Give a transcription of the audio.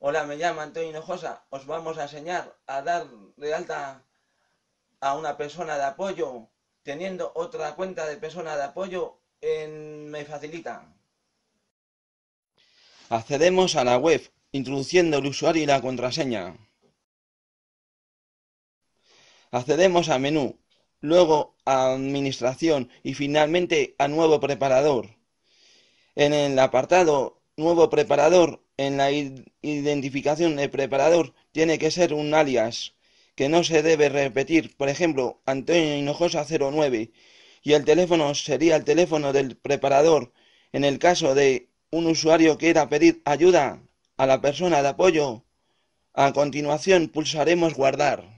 Hola, me llamo Antonio Hinojosa. Os vamos a enseñar a dar de alta a una persona de apoyo teniendo otra cuenta de persona de apoyo en Me Facilita. Accedemos a la web introduciendo el usuario y la contraseña. Accedemos a menú, luego a administración y finalmente a nuevo preparador. En el apartado nuevo preparador en la identificación de preparador tiene que ser un alias que no se debe repetir, por ejemplo, Antonio Hinojosa 09, y el teléfono sería el teléfono del preparador en el caso de un usuario que quiera pedir ayuda a la persona de apoyo. A continuación pulsaremos guardar.